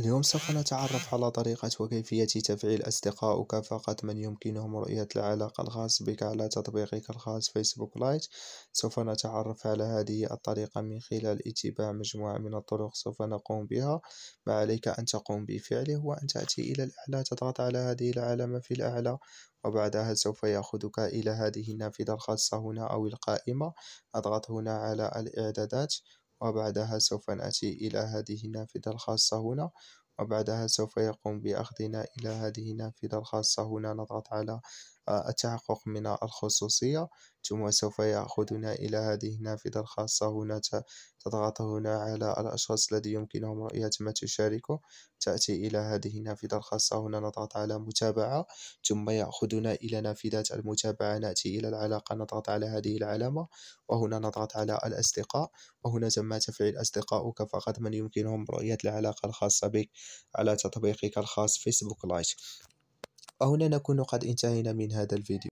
اليوم سوف نتعرف على طريقة وكيفية تفعيل أصدقائك فقط من يمكنهم رؤية العلاقة الخاص بك على تطبيقك الخاص فيسبوك لايت سوف نتعرف على هذه الطريقة من خلال اتباع مجموعة من الطرق سوف نقوم بها ما عليك أن تقوم بفعله هو أن تأتي إلى الأعلى تضغط على هذه العلامة في الأعلى وبعدها سوف يأخذك إلى هذه النافذة الخاصة هنا أو القائمة أضغط هنا على الإعدادات وبعدها سوف نأتي إلى هذه النافذة الخاصة هنا وبعدها سوف يقوم بأخذنا إلى هذه النافذة الخاصة هنا نضغط على آه، التحقق من الخصوصية ثم سوف يأخذنا إلى هذه النافذة الخاصة هنا تضغط هنا على الأشخاص الذي يمكنهم رؤية ما تشاركه تأتي إلى هذه النافذة الخاصة هنا نضغط على متابعة ثم يأخذنا إلى نافذة المتابعة نأتي إلى العلاقة نضغط على هذه العلامة وهنا نضغط على الأصدقاء وهنا تم تفعيل أصدقائك فقط من يمكنهم رؤية العلاقة الخاصة بك على تطبيقك الخاص فيسبوك لايت وهنا نكون قد انتهينا من هذا الفيديو